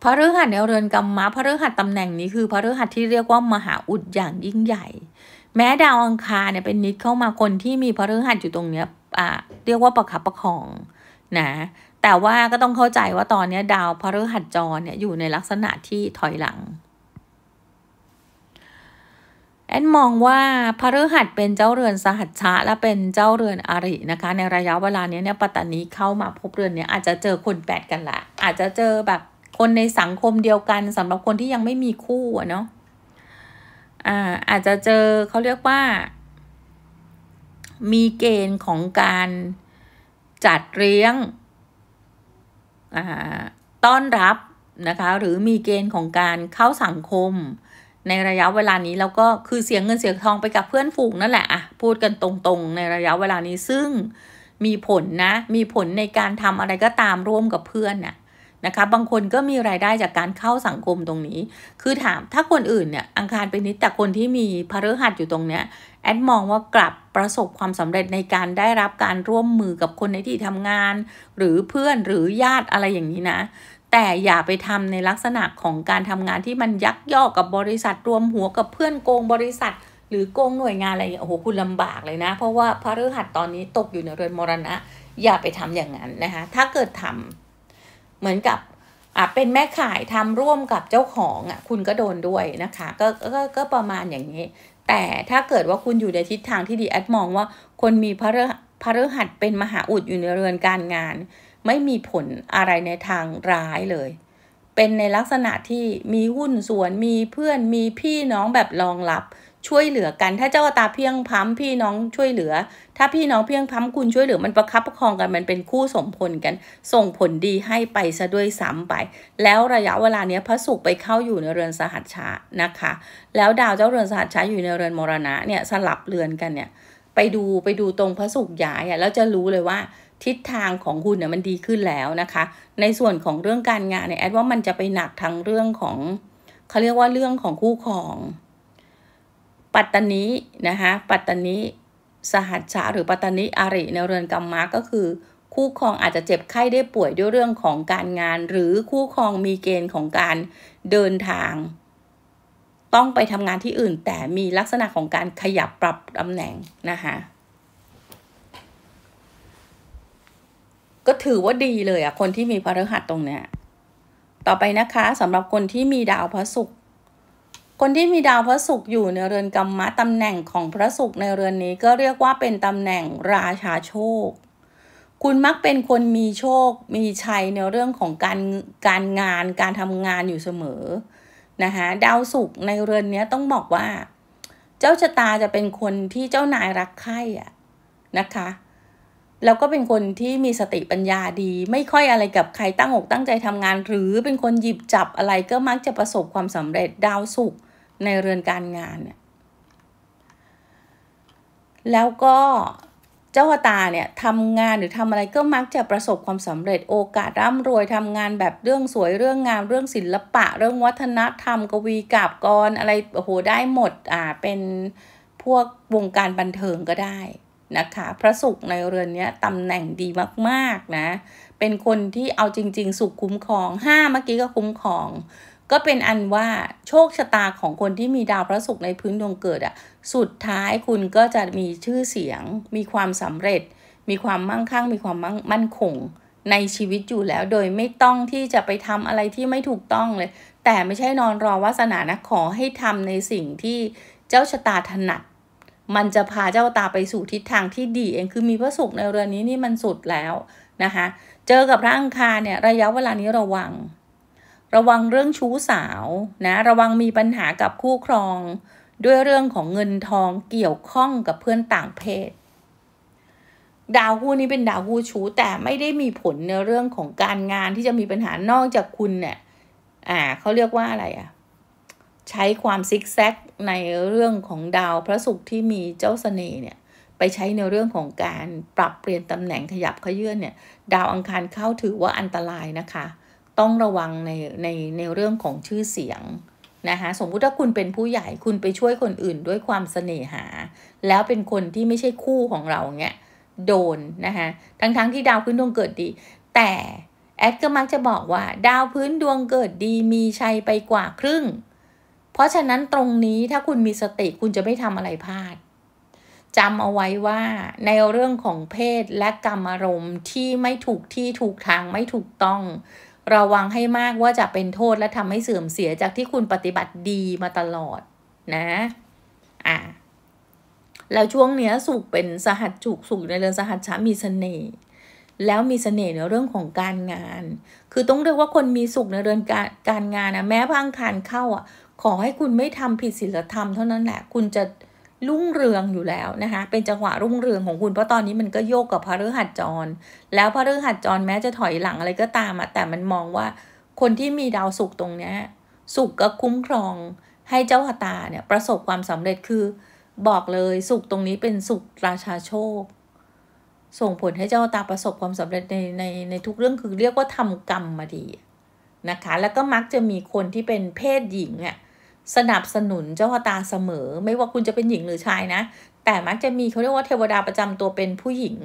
พระฤหัสในเรือนกรรมะพระฤหัสตำแหน่งนี้คือพระฤหัสที่เรียกว่ามหาอุดอย่างยิ่งใหญ่ แม้ดาวอังคารเนี่ยเป็นนิดเข้ามาคนที่มีพระฤหัสอยู่ตรงเนี้ยอ่าเรียกว่าประคับประคองนะแต่ว่าก็ต้องเข้าใจว่าตอนนี้ดาวพระฤหัสจรเนี่ยอยู่ในลักษณะที่ถอยหลังแอนมองว่าพระฤหัสเป็นเจ้าเรือนสหัชชะและเป็นเจ้าเรือนอรินะคะในระยะเวลานี้เนี่ยปัตตานีเข้ามาพบเรือนเนี่ยอาจจะเจอคนแปดกันละอาจจะเจอแบบคนในสังคมเดียวกันสำหรับคนที่ยังไม่มีคู่เนาะ อ่าอาจจะเจอเขาเรียกว่า มีเกณฑ์ของการจัดเลี้ยง อ่าต้อนรับนะคะหรือมีเกณฑ์ของการเข้าสังคมในระยะเวลานี้แล้วก็คือเสียเงินเสียทองไปกับเพื่อนฝูงนั่นแหละอะพูดกันตรง ๆ ในระยะเวลานี้ ซึ่งมีผลนะ มีผลในการทำอะไรก็ตามร่วมกับเพื่อนนะ่ะนะคะบางคนก็มีรายได้จากการเข้าสังคมตรงนี้ คือถามถ้าคนอื่นเนี่ยอังคารเป็นิดแต่คนที่มีพฤหัสอยู่ตรงเนี้ยแอดมองว่ากลับประสบความสำเร็จในการได้รับการร่วมมือกับคนในที่ทำงาน หรือเพื่อนหรือญาติอะไรอย่างนี้นะ แต่อย่าไปทำในลักษณะของการทำงานที่มันยักยอกกับบริษัทรวมหัวกับเพื่อนโกงบริษัท หรือโกงหน่วยงานอะไรโอ้โหคุณลำบากเลยนะเพราะว่าพระฤหัสตอนนี้ตกอยู่ในเรือนมรณะ อย่าไปทำอย่างนั้นนะคะถ้าเกิดทำเหมือนกับอ่ะเป็นแม่ขายทำร่วมกับเจ้าของอ่ะคุณก็โดนด้วยนะคะกก็ก็ประมาณอย่างนี้ แต่ถ้าเกิดว่าคุณอยู่ในทิศทางที่ดีแอดมองว่าคนมีพระฤพระฤหัสเป็นมหาอุดอยู่ในเรือนการงาน ไม่มีผลอะไรในทางร้ายเลย เป็นในลักษณะที่มีหุ้นส่วน มีเพื่อนมีพี่น้องแบบรองรับช่วยเหลือกัน ถ้าเจ้าตาเพียงพั้มพี่น้องช่วยเหลือ ถ้าพี่น้องเพียงพั้มคุณช่วยเหลือ มันประคับประคองกัน มันเป็นคู่สมพลกัน ส่งผลดีให้ไปซะด้วยซ้ำไป แล้วระยะเวลาเนี้ยพระศุกร์ไปเข้าอยู่ในเรือนสหัชชานะคะ แล้วดาวเจ้าเรือนสหัชชาอยู่ในเรือนมรณะเนี่ยสลับเรือนกันเนี่ย ไปดูไปดูตรงพระศุกร์ย้ายอ่ะแล้วจะรู้เลยว่าทิศทางของคุณเนี่ยมันดีขึ้นแล้วนะคะ ในส่วนของเรื่องการงานเนี่ยแอดว่ามันจะไปหนักทางเรื่องของ เขาเรียกว่าเรื่องของคู่ครองปัตตานีนะคะปัตตานีสหัชชะหรือปัตตานีอาริในเรือนกรรมมาก็คือ คู่ครองอาจจะเจ็บไข้ได้ป่วยด้วยเรื่องของการงาน หรือคู่ครองมีเกณฑ์ของการเดินทาง ต้องไปทำงานที่อื่นแต่มีลักษณะของการขยับปรับตำแหน่งนะคะก็ถือว่าดีเลยอะคนที่มีพระฤหัสตรงเนี้ยต่อไปนะคะสำหรับคนที่มีดาวพระศุกร์คนที่มีดาวพระศุกร์อยู่ในเรือนกรรมะตำแหน่งของพระศุกร์ในเรือนนี้ก็เรียกว่าเป็นตำแหน่งราชาโชคคุณมักเป็นคนมีโชคมีชัยในเรื่องของการการงานการทำงานอยู่เสมอนะคะดาวศุกร์ในเรือนนี้ต้องบอกว่า เจ้าชะตาจะเป็นคนที่เจ้านายรักใคร่ะนะคะ แล้วก็เป็นคนที่มีสติปัญญาดี ไม่ค่อยอะไรกับใครตั้งอกตั้งใจทำงาน หรือเป็นคนหยิบจับอะไรก็มักจะประสบความสำเร็จดาวศุกร์ในเรือนการงานเนี่ย แล้วก็เจ้าตาเนี่ยทำงานหรือทำอะไรก็มักจะประสบความสำเร็จโอกาสร่ำรวยทำงานแบบเรื่องสวยเรื่องงามเรื่องศิลปะเรื่องวัฒนธรรมกวีกาบกรอะไรโอ้โหได้หมดอ่าเป็นพวกวงการบันเทิงก็ได้นะคะพระสุขในเรือนนี้ตำแหน่งดีมากๆนะเป็นคนที่เอาจริง ๆ สุขคุ้มครองห้าเมื่อกี้ก็คุ้มครองก็เป็นอันว่าโชคชะตาของคนที่มีดาวพระศุกร์ในพื้นดวงเกิดอะ่ะสุดท้ายคุณก็จะมีชื่อเสียง มีความสำเร็จ มีความมั่งคั่ง มีความมั่นคงในชีวิตอยู่แล้ว โดยไม่ต้องที่จะไปทำอะไรที่ไม่ถูกต้องเลย แต่ไม่ใช่นอนรอวาสนานะขอให้ทำในสิ่งที่เจ้าชะตาถนัด มันจะพาเจ้าตาไปสู่ทิศทางที่ดีเองคือมีพระศุกร์ในเรือนนี้นี่มันสุดแล้วนะคะ เจอกับพระอังคารเนี่ยระยะเวลานี้ระวังระวังเรื่องชู้สาวนะระวังมีปัญหากับคู่ครองด้วยเรื่องของเงินทองเกี่ยวข้องกับเพื่อนต่างเพศ ดาวคู่นี้เป็นดาวคู่ชู้แต่ไม่ได้มีผลในเรื่องของการงานที่จะมีปัญหานอกจากคุณเนี่ยอ่าเขาเรียกว่าอะไรอะ่ะใช้ความซิกแซกในเรื่องของดาวพระศุกร์ที่มีเจ้าสเสน่ห์เนี่ยไปใช้ในเรื่องของการปรับเปลี่ยนตำแหน่งขยับขยื่นเนี่ยดาวอังคารเข้าถือว่าอันตรายนะคะต้องระวังในในในเรื่องของชื่อเสียงนะคะสมมุติถ้าคุณเป็นผู้ใหญ่คุณไปช่วยคนอื่นด้วยความเสน่หา แล้วเป็นคนที่ไม่ใช่คู่ของเราเงี้ยโดนนะคะทั้งๆทที่ดาวพื้นดวงเกิดดี แต่แอดก็มักจะบอกว่า ดาวพื้นดวงเกิดดีมีชัยไปกว่าครึ่ง เพราะฉะนั้นตรงนี้ถ้าคุณมีสติคุณจะไม่ทำอะไรพลาดจำเอาไว้ว่าในเรื่องของเพศและกรรมอารมณ์ที่ไม่ถูกที่ถูกทางไม่ถูกต้องระวังให้มากว่าจะเป็นโทษและทำให้เสื่อมเสียจากที่คุณปฏิบัติดีมาตลอดนะอ่ะแล้วช่วงเนี้ยสุขเป็นสหัสจุกสุขในเรือนสหัสชะมีสเสน่ห์แล้วมีสเสน่ห์ในเรื่องของการงานคือต้องเรียกว่าคนมีสุขในเรือนการการงานนะแม้พังคานเข้าอ่ะ ขอให้คุณไม่ทำผิดศีลธรรมเท่านั้นแหละคุณจะรุ่งเรืองอยู่แล้วนะคะเป็นจังหวะรุ่งเรืองของคุณเพราะตอนนี้มันก็โยกกับพระฤหัสจร แล้วพระฤหัสจรแม้จะถอยหลังอะไรก็ตามอะแต่มันมองว่าคนที่มีดาวสุกตรงเนี้ยสุกก็คุ้มครองให้เจ้าหตาเนี่ยประสบความสำเร็จคือ บอกเลยสุกตรงนี้เป็นสุกราชาโชคส่งผลให้เจ้าตาประสบความสำเร็จในในในทุกเรื่องคือเรียกว่าทำกรรมมาดีนะคะแล้วก็มักจะมีคนที่เป็นเพศหญิงอะ่ะสนับสนุนเจ้าตาเสมอ ไม่ว่าคุณจะเป็นหญิงหรือชายนะแต่มักจะมีเขาเรียกว่าเทวดาประจำตัวเป็นผู้หญิง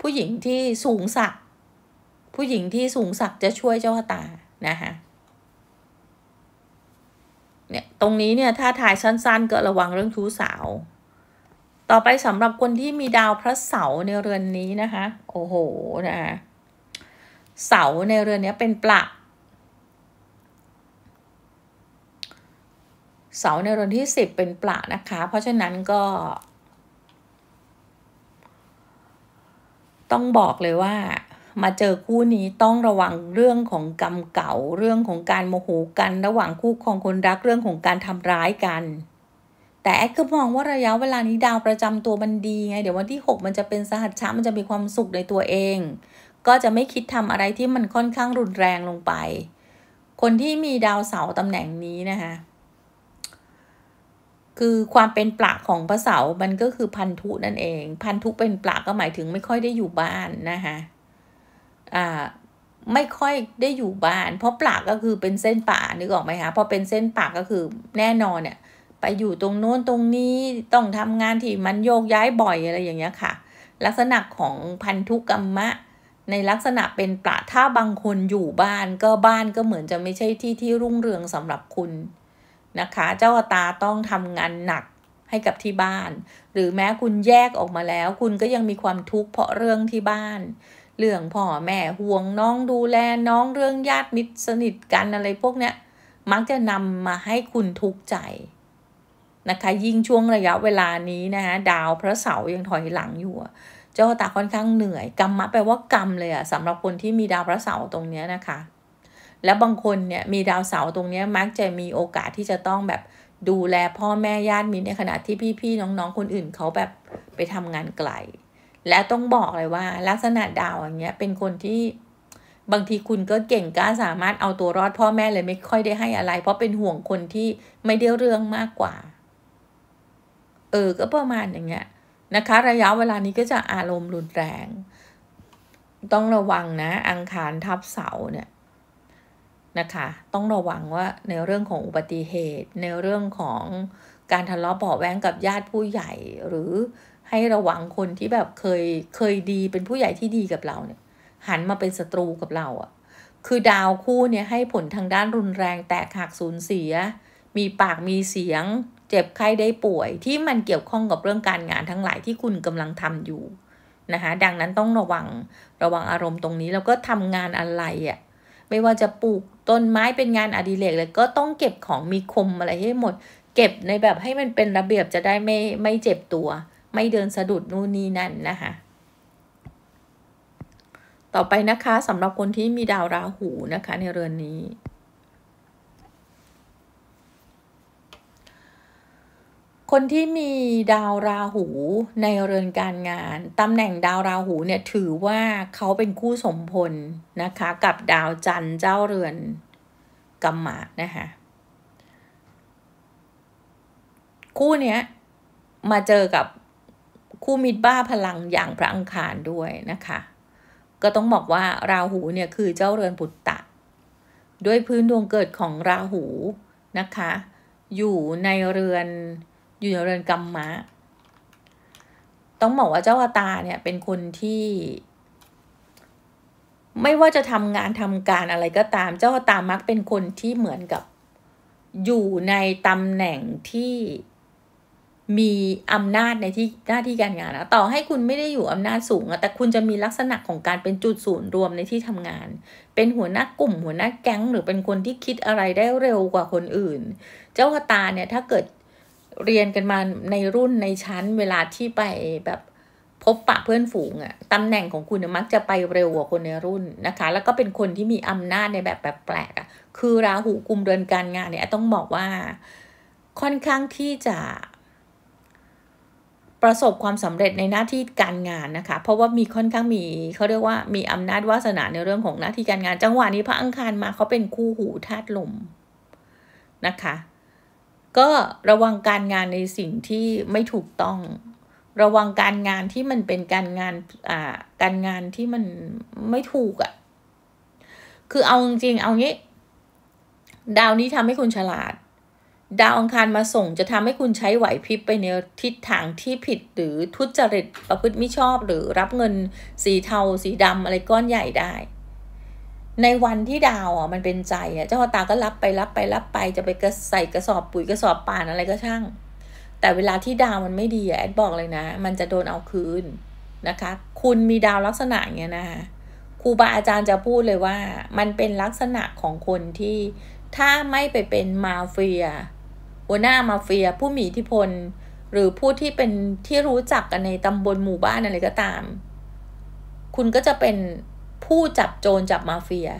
ผู้หญิงที่สูงสักผู้หญิงที่สูงสักจะช่วยเจ้าตานะคะเนี่ยตรงนี้เนี่ยถ้าถ่ายสั้นๆก็ระวังเรื่องชู้สาว ต่อไปสำหรับคนที่มีดาวพระเสาในเรือนนี้นะคะโอ้โหนะคะเสาในเรือนนี้เป็นปรกเสาในเรือนที่ 10 เป็นปลานะคะ เพราะฉะนั้นก็ ต้องบอกเลยว่า มาเจอคู่นี้ต้องระวังเรื่องของกรรมเก่าเรื่องของการโมโหกัน ระหว่างคู่ครองคนรักเรื่องของการทำร้ายกัน แต่แอดก็มองว่าระยะเวลานี้ดาวประจำตัวมันดีไงเดี๋ยววันที่ 6 มันจะเป็นสหัสชะ มันจะมีความสุขในตัวเอง ก็จะไม่คิดทำอะไรที่มันค่อนข้างรุนแรงลงไป คนที่มีดาวเสาตำแหน่งนี้นะคะคือความเป็นปลาของพระเสามัน ก็คือพันธุนั่นเอง พันธุเป็นปลาก็หมายถึงไม่ค่อยได้อยู่บ้านนะคะอ่าไม่ค่อยได้อยู่บ้าน เพราะปลากก็คือเป็นเส้นป่านึกออกไหมคะพอเป็นเส้นป่าก็คือแน่นอนเนี่ยไปอยู่ตรงโน้นตรงนี้ต้องทำงานที่มันโยกย้ายบ่อยอะไรอย่างเงี้ยค่ะลักษณะของพันธุกรรมะ ในลักษณะเป็นปลาถ้าบางคนอยู่บ้านก็บ้านก็เหมือนจะไม่ใช่ที่ที่รุ่งเรืองสำหรับคุณนะคะ เจ้าตาต้องทำงานหนักให้กับที่บ้าน หรือแม้คุณแยกออกมาแล้ว คุณก็ยังมีความทุกข์ เพราะเรื่องที่บ้าน เรื่องพ่อแม่ ห่วงน้องดูแลน้องเรื่องญาติ มิตรสนิทกันอะไรพวก เนี้ยมักจะนำมาให้คุณทุกข์ ใจนะคะ ยิ่งช่วงระยะเวลานี้นะคะดาวพระเสาร์ยังถอยหลังอยู่ เจ้าตาค่อนข้างเหนื่อยกรรมะแปลว่ากรรมเลยอะสำหรับคนที่มีดาวพระเสาร์ตรงเนี้ยนะคะแล้วบางคนเนี่ยมีดาวเสาร์ตรงนี้มักจะมีโอกาสที่จะต้องแบบดูแลพ่อแม่ญาติมิตรในขณะที่พี่ๆน้อง ๆคนอื่นเขาแบบไปทำงานไกล และต้องบอกเลยว่า ลักษณะดาวอย่างเงี้ยเป็นคนที่บางทีคุณก็เก่งกล้าสามารถเอาตัวรอดพ่อแม่เลยไม่ค่อยได้ให้อะไร เพราะเป็นห่วงคนที่ไม่ได้เรื่องมากกว่า เออก็ประมาณอย่างเงี้ยนะคะ ระยะเวลานี้ก็จะอารมณ์รุนแรง ต้องระวังนะ อังคารทับเสาเนี่ยนะคะต้องระวังว่าในเรื่องของอุบัติเหตุ ในเรื่องของการทะเลาะเบาแว้งกับญาติผู้ใหญ่ หรือให้ระวังคนที่แบบ เคยเคยดีเป็นผู้ใหญ่ที่ดีกับเราเนี่ยหันมาเป็นศัตรูกับเราอ่ะคือดาวคู่เนี่ยให้ผลทางด้านรุนแรงแตกหักสูญเสีย มีปากมีเสียง เจ็บไข้ได้ป่วย ที่มันเกี่ยวข้องกับเรื่องการงานทั้งหลายที่คุณกำลังทำอยู่นะคะดังนั้นต้องระวังระวังอารมณ์ตรงนี้แล้วก็ทำงานอะไรอะ่ะไม่ว่าจะปลูกต้นไม้เป็นงานอดิเรกเลยก็ต้องเก็บของมีคมอะไรให้หมด เก็บในแบบให้มันเป็นระเบียบจะได้ไม่ไม่เจ็บตัว ไม่เดินสะดุดนู่นนี่นั่นนะคะ ต่อไปนะคะสำหรับคนที่มีดาวราหูนะคะในเรือนนี้คนที่มีดาวราหูในเรือนการงานตำแหน่งดาวราหูเนี่ยถือว่าเขาเป็นคู่สมพลนะคะกับดาวจันทร์เจ้าเรือนกัมมะนะคะคู่เนี้ยมาเจอกับคู่มิตรบ้าพลังอย่างพระอังคารด้วยนะคะก็ต้องบอกว่าราหูเนี่ยคือเจ้าเรือนปุตตะด้วยพื้นดวงเกิดของราหูนะคะอยู่ในเรือนอยู่ในเรือนกรรมมะต้องบอกว่าเจ้าอตาเนี่ยเป็นคนที่ ไม่ว่าจะทำงานทำการอะไรก็ตาม เจ้าอตา มักเป็นคนที่เหมือนกับอยู่ในตำแหน่งที่มีอำนาจในที่หน้าที่การงานนะต่อให้คุณไม่ได้อยู่อำนาจสูงแต่คุณจะมีลักษณะของการเป็นจุดศูนย์รวมในที่ทำงาน เป็นหัวหน้ากลุ่ม หัวหน้าแก๊งหรือเป็นคนที่คิดอะไรได้เร็วกว่าคนอื่น เจ้าตาเนี่ยถ้าเกิดเรียนกันมาในรุ่นในชั้นเวลาที่ไปแบบพบปะเพื่อนฝูงอะตำแหน่งของคุณมักจะไปเร็วกว่าคนในรุ่นนะคะ แล้วก็เป็นคนที่มีอำนาจในแบบแปลกๆอะคือราหูกุมเดินการงานเนี่ย ต้องบอกว่าค่อนข้างที่จะประสบความสำเร็จในหน้าที่การงานนะคะ เพราะว่ามีค่อนข้างมีเขาเรียกว่ามีอำนาจวาสนาในเรื่องของหน้าที่การงานจังหวะนี้พระอังคารมาเขาเป็นคู่หูธาตุลมนะคะก็ระวังการงานในสิ่งที่ไม่ถูกต้อง ระวังการงานที่มันเป็นการงาน อ่า การงานที่มันไม่ถูกอะ่ะ คือเอาจริงเอางี้ ดาวนี้ทำให้คุณฉลาด ดาวอังคารมาส่งจะทำให้คุณใช้ไหวพริบไปในทิศทางที่ผิดหรือทุจริตประพฤติไม่ชอบ หรือรับเงินสีเทาสีดำอะไรก้อนใหญ่ได้ในวันที่ดาวอ่ะมันเป็นใจอ่ะเจ้าตาก็รับไปรับไปรับไป จะไปกระใส่กระสอบปุ๋ยกระสอบป่านอะไรก็ช่าง แต่เวลาที่ดาวมันไม่ดีอ่ะแอดบอกเลยนะ มันจะโดนเอาคืนนะคะ คุณมีดาวลักษณะเงี้ยนะคะครูบาอาจารย์จะพูดเลยว่า มันเป็นลักษณะของคนที่ถ้าไม่ไปเป็นมาเฟีย หัวหน้ามาเฟีย ผู้มีอิทธิพล หรือผู้ที่เป็นที่รู้จักกันในตำบลหมู่บ้านอะไรก็ตามคุณก็จะเป็นผู้จับโจรจับมาเฟีย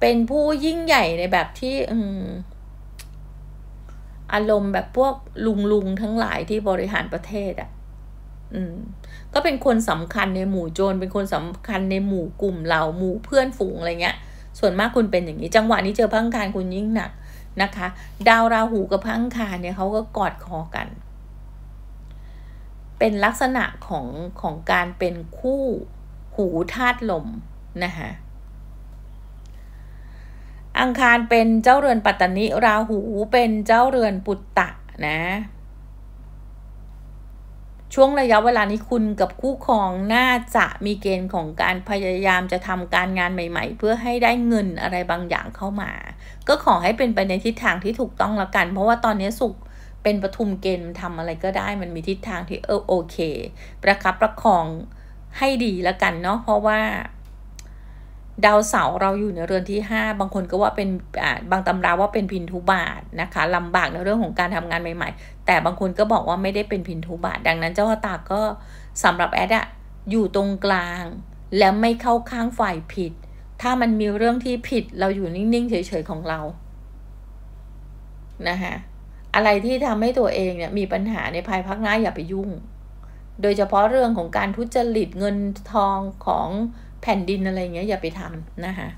เป็นผู้ยิ่งใหญ่ในแบบที่ อือารมณ์แบบพวกลุงลุงทั้งหลายที่บริหารประเทศอะ่ะ อืมก็เป็นคนสำคัญในหมู่โจรเป็นคนสำคัญในหมู่กลุ่มเราหมู่เพื่อนฝูงอะไรเงี้ย ส่วนมากคุณเป็นอย่างนี้จังหวะนี้เจอพังคารคุณยิ่งหนักนะคะ ดาวราหูกับพังคารเนี่ยเขาก็กอดคอกัน เป็นลักษณะของของการเป็นคู่หูธาตุลม นะคะอังคารเป็นเจ้าเรือนปัตตนิ ราหู เป็นเจ้าเรือนปุตตะ นะ ช่วงระยะเวลานี้คุณกับ คู่ครองน่าจะมีเกณฑ์ของการพยายามจะทำการงานใหม่ๆ เพื่อให้ได้เงินอะไรบางอย่างเข้ามา ก็ขอให้เป็นไปในทิศทางที่ถูกต้องละกัน เพราะ ว่าตอนนี้สุขเป็นปฐุมเกณฑ์ทำอะไรก็ได้มันมีทิศทางที่เออโอเคประคับประคองให้ดีแล้วกันเนาะเพราะว่า ดาวเสาเราอยู่ในเรือนที่ 5 บางคนก็ว่าเป็นบางตำราว่าเป็นพินทุบาทนะคะลำบากในเรื่องของการทำงานใหม่ๆ แต่บางคนก็บอกว่าไม่ได้เป็นพินทุบาทดังนั้นเจ้าตาก็สำหรับแอดอะอยู่ตรงกลาง และไม่เข้าข้างฝ่ายผิด ถ้ามันมีเรื่องที่ผิดเราอยู่นิ่งๆเฉยๆของเรานะคะอะไรที่ทำให้ตัวเองเนี่ยมีปัญหาในภายภาคหน้าอย่าไปยุ่งโดยเฉพาะเรื่องของการทุจริตเงินทองของแผ่นดินอะไรเงี้ยอย่าไปทำนะคะ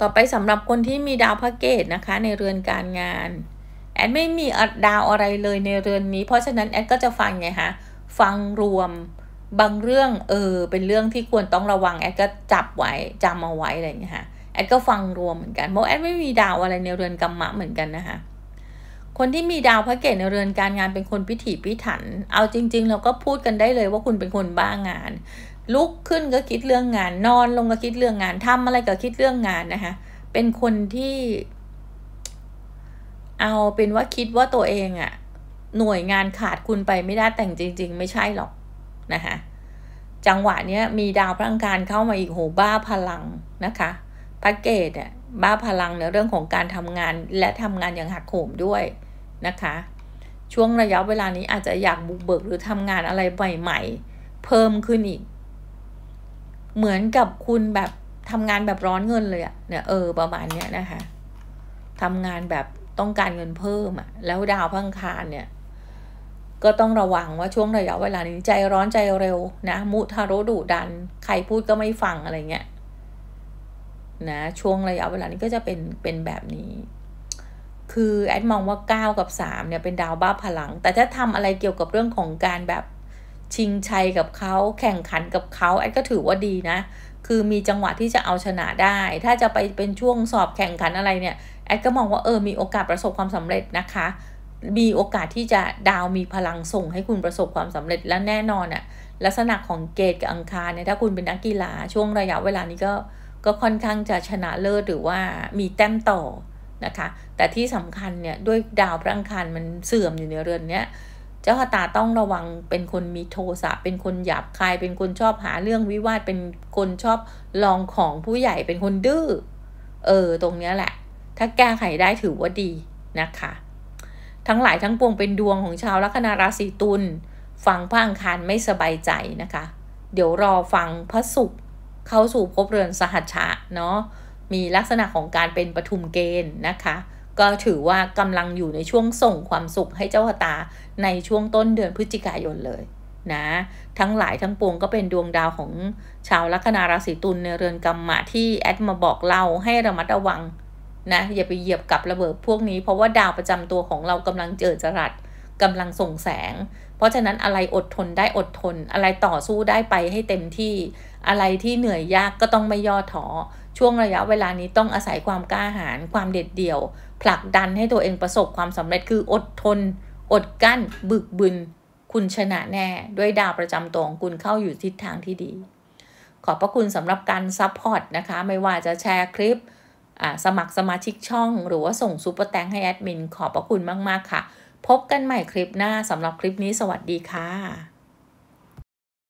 ต่อไปสำหรับคนที่มีดาวพระเกตนะคะในเรือนการงาน แอดไม่มีดาวอะไรเลยในเรือนนี้ เพราะฉะนั้นแอดก็จะฟังไงคะฟังรวมบางเรื่องเออเป็นเรื่องที่ควรต้องระวังแอดก็จับไว้จำเอาไว้อะไรเงี้ยค่ะแอดก็ฟังรวมเหมือนกันเพราะแอดไม่มีดาวอะไรในเรือนกรรมะเหมือนกันนะคะคนที่มีดาวพระเกศในเรือนการงานเป็นคนพิถีพิถัน เอาจริงๆ เราก็พูดกันได้เลยว่าคุณเป็นคนบ้างงาน ลุกขึ้นก็คิดเรื่องงาน นอนลงก็คิดเรื่องงาน ทำอะไรก็คิดเรื่องงานนะคะ เป็นคนที่ เอาเป็นว่าคิดว่าตัวเองอะหน่วยงานขาดคุณไปไม่ได้แต่งจริง ๆ ไม่ใช่หรอกนะคะ จังหวะเนี้ยมีดาวพระอังคารเข้ามาอีกโหบ้าพลังนะคะพระเกตเนี่ยบ้าพลังในเรื่องของการทำงานและทำงานอย่างหักโหมด้วยนะคะช่วงระยะเวลานี้อาจจะอยากบุกเบิก หรือทำงานอะไรใหม่ๆ เพิ่มขึ้นอีก เหมือนกับคุณแบบทำงานแบบร้อนเงินเลยอะเนี่ยเออประมาณเนี้ยนะคะทำงานแบบต้องการเงินเพิ่มอะแล้วดาวพังคารเนี่ยก็ต้องระวังว่าช่วงระยะเวลานี้ใจร้อนใจเร็วนะมุทารุดุดัน ใครพูดก็ไม่ฟังอะไรเงี้ยนะช่วงระยะเวลานี้ก็จะเป็นเป็นแบบนี้คือ แอดมองว่า9กับ3เนี่ยเป็นดาวบ้าพลัง แต่ถ้าทำอะไรเกี่ยวกับเรื่องของการแบบชิงชัยกับเขา แข่งขันกับเขาแอดก็ถือว่าดีนะ คือมีจังหวะที่จะเอาชนะได้ ถ้าจะไปเป็นช่วงสอบแข่งขันอะไรเนี่ย แอดก็มองว่า เออ มีโอกาสประสบความสำเร็จนะคะ มีโอกาสที่จะดาวมีพลังส่ง ให้คุณประสบความสำเร็จและแน่นอนอะลักษณะของเกตกับอังคารเนี่ยถ้าคุณเป็นนักกีฬาช่วงระยะเวลานี้ก็ก็ค่อนข้างจะชนะเลิศหรือว่ามีแต้มต่อนะคะแต่ที่สำคัญเนี่ยด้วยดาวพระอังคารมันเสื่อมอยู่ในเรือนเนี้ยเจ้าตาต้องระวังเป็นคนมีโทสะเป็นคนหยาบคาย เป็นคนชอบหาเรื่องวิวาทเป็นคนชอบลองของผู้ใหญ่เป็นคนดื้อเออตรงเนี้ยแหละ ถ้าแก้ไขได้ถือว่าดีนะคะ ทั้งหลายทั้งปวงเป็นดวงของชาวลัคนาราศีตุล ฟังพระอังคารไม่สบายใจนะคะ เดี๋ยวรอฟังพระศุกร์เข้าสู่ภพเรือนสหัชชะเนาะมีลักษณะของการเป็นปฐุมเกณฑ์นะคะ ก็ถือว่ากำลังอยู่ในช่วงส่งความสุขให้เจ้าตาในช่วงต้นเดือนพฤศจิกายนเลยนะ ทั้งหลายทั้งปวงก็เป็นดวงดาวของชาวลัคนาราศีตุลในเรือนกรรมะที่แอดมาบอกเราให้ระมัดระวังนะ อย่าไปเหยียบกับระเบิดพวกนี้ เพราะว่าดาวประจำตัวของเรากำลังเจิดจรัสกำลังส่งแสง เพราะฉะนั้นอะไรอดทนได้อดทนอะไรต่อสู้ได้ไปให้เต็มที่ อะไรที่เหนื่อยยากก็ต้องไม่ย่อท้อช่วงระยะเวลานี้ต้องอาศัยความกล้าหาญความเด็ดเดี่ยว ผลักดันให้ตัวเองประสบความสำเร็จคืออดทน อดกั้น บึกบึนคุณชนะแน่ ด้วยดาวประจำตัวของคุณเข้าอยู่ทิศทางที่ดี ขอบพระคุณสำหรับการซัพพอร์ตนะคะ ไม่ว่าจะแชร์คลิปสมัครสมาชิกช่องหรือว่าส่งซูเปอร์แตงให้แอดมินขอบพระคุณมากๆค่ะ พบกันใหม่คลิปหน้าสำหรับคลิปนี้สวัสดีค่ะ